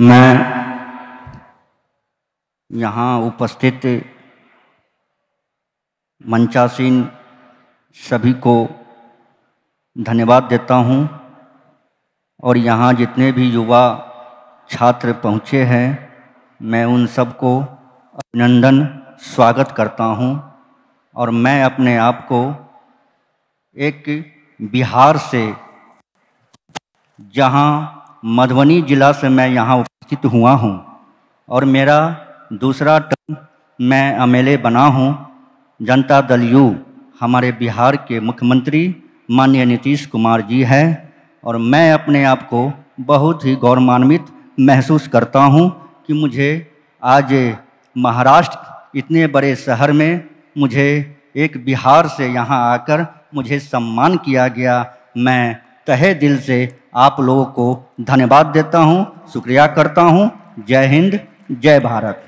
मैं यहाँ उपस्थित मंचासीन सभी को धन्यवाद देता हूँ और यहाँ जितने भी युवा छात्र पहुँचे हैं मैं उन सबको अभिनंदन स्वागत करता हूँ और मैं अपने आप को एक बिहार से जहाँ मधुबनी ज़िला से मैं यहाँ उपस्थित हुआ हूँ और मेरा दूसरा टर्म मैं एम बना हूँ जनता दल यू हमारे बिहार के मुख्यमंत्री माननीय नीतीश कुमार जी हैं और मैं अपने आप को बहुत ही गौरवान्वित महसूस करता हूँ कि मुझे आज महाराष्ट्र इतने बड़े शहर में मुझे एक बिहार से यहाँ आकर मुझे सम्मान किया गया मैं तहे दिल से आप लोगों को धन्यवाद देता हूँ शुक्रिया करता हूँ जय हिंद जय भारत